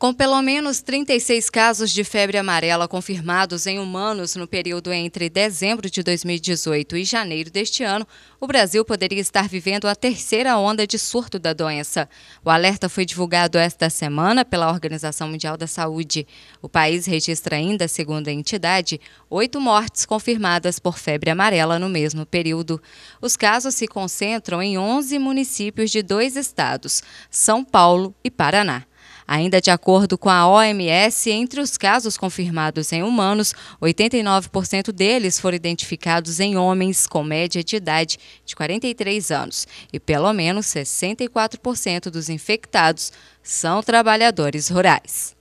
Com pelo menos 36 casos de febre amarela confirmados em humanos no período entre dezembro de 2018 e janeiro deste ano, o Brasil poderia estar vivendo a terceira onda de surto da doença. O alerta foi divulgado esta semana pela Organização Mundial da Saúde. O país registra ainda, segundo a entidade, oito mortes confirmadas por febre amarela no mesmo período. Os casos se concentram em 11 municípios de dois estados, São Paulo e Paraná. Ainda de acordo com a OMS, entre os casos confirmados em humanos, 89% deles foram identificados em homens com média de idade de 43 anos e pelo menos 64% dos infectados são trabalhadores rurais.